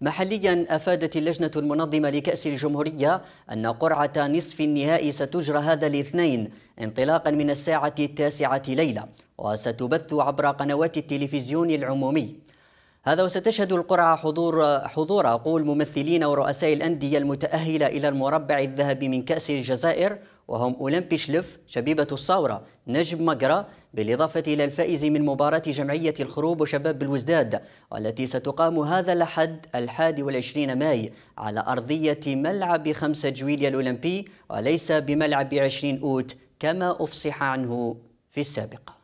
محليا افادت اللجنه المنظمه لكاس الجمهوريه ان قرعه نصف النهائي ستجرى هذا الاثنين انطلاقا من الساعه التاسعه ليله وستبث عبر قنوات التلفزيون العمومي هذا وستشهد القرعه حضور حضور عقول ممثلين ورؤساء الانديه المتاهله الى المربع الذهبي من كاس الجزائر وهم أولمبي شلف شبيبة الصورة نجم مقرى بالإضافة إلى الفائز من مباراة جمعية الخروب وشباب بالوزداد والتي ستقام هذا الأحد الحادي والعشرين ماي على أرضية ملعب خمسة جويليا الأولمبي وليس بملعب عشرين أوت كما أفصح عنه في السابق